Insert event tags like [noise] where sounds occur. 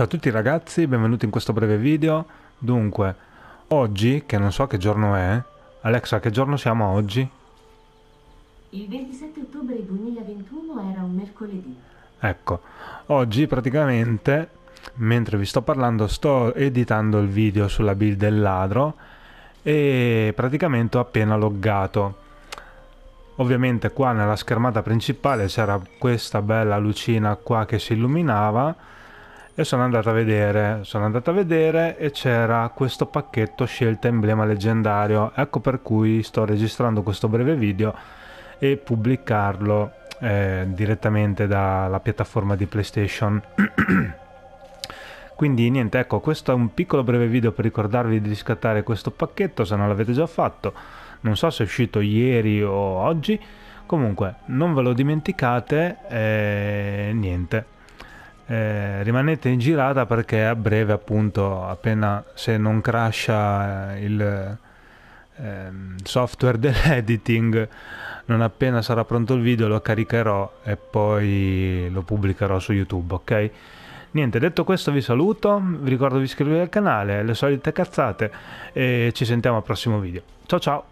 Ciao a tutti ragazzi, benvenuti in questo breve video. Dunque, oggi, che non so che giorno è, Alexa che giorno siamo oggi? Il 27 ottobre 2021 era un mercoledì. Ecco, oggi praticamente, mentre vi sto parlando, sto editando il video sulla build del ladro e praticamente ho appena loggato. Ovviamente qua nella schermata principale c'era questa bella lucina qua che si illuminava e sono andato a vedere, sono andato a vedere e c'era questo pacchetto scelta emblema leggendario, ecco per cui sto registrando questo breve video e pubblicarlo eh, direttamente dalla piattaforma di PlayStation. [clears throat] Quindi niente, ecco, questo è un piccolo breve video per ricordarvi di riscattare questo pacchetto se non l'avete già fatto. Non so se è uscito ieri o oggi, comunque non ve lo dimenticate e eh, niente. Eh, rimanete in girata perché a breve appunto appena se non crasha eh, il eh, software [laughs] dell'editing non appena sarà pronto il video lo caricherò e poi lo pubblicherò su youtube ok niente detto questo vi saluto vi ricordo di iscrivervi al canale le solite cazzate e ci sentiamo al prossimo video ciao ciao